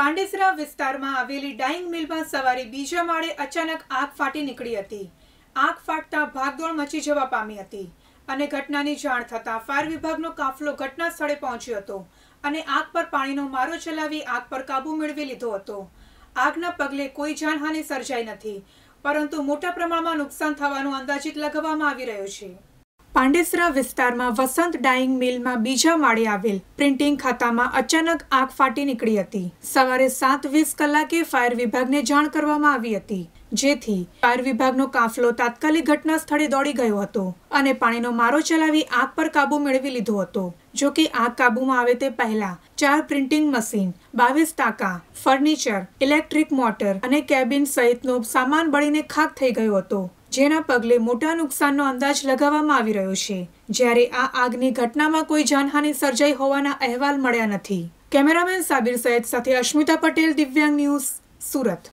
પાંડેસરા વિસ્તારમાં આવેલી ડાઇંગ મિલમાં સવારે બીજા માળે અચાનક આગ ફાટી નીકળી હતી આગ ફાટતા ભાગદોડ મચી જવા પામી હતી અને ઘટનાની જાણ થતાં ફાયર વિભાગનો કાફલો ઘટના સ્થળે પહોંચ્યો હતો અને આગ પર પાણીનો મારો ચલાવી આગ પર કાબુ મેળવી લીધો હતો આગના પગલે કોઈ જાનહાની સર્જાઈ નથી પરંતુ મોટા પ્રમાણમાં નુકસાન થવાનું અંદાજિત લગાવવામાં આવી રહ્યું છે પાંડેસરા વિસ્તારમાં વસંત ડાઇંગ મિલમાં બીજા માળે આવેલ પ્રિન્ટિંગ ખાતામાં અચાનક આગ ફાટી નીકળી હતી સવારે સાત વીસ કલાકે ફાયર વિભાગને જાણ કરવામાં આવી હતી જેથી ફાયર વિભાગનો કાફલો તાત્કાલિક ઘટના સ્થળે દોડી ગયો હતો અને પાણીનો મારો ચલાવી આગ પર કાબુ મેળવી લીધો હતો જો કે આગ કાબુમાં આવે તે પહેલા ચાર પ્રિન્ટિંગ મશીન બાવીસ ટાંકા ફર્નિચર ઇલેક્ટ્રિક મોટર અને કેબિન સહિતનો સામાન બળીને ખાક થઈ ગયો હતો જેના પગલે મોટા નુકસાનનો અંદાજ લગાવવામાં આવી રહ્યો છે જ્યારે આ આગની ઘટનામાં કોઈ જાનહાની સર્જાઈ હોવાના અહેવાલ મળ્યા નથી કેમેરામેન સાબિર સૈયદ સાથે અશ્મિતા પટેલ દિવ્યાંગ ન્યૂઝ સુરત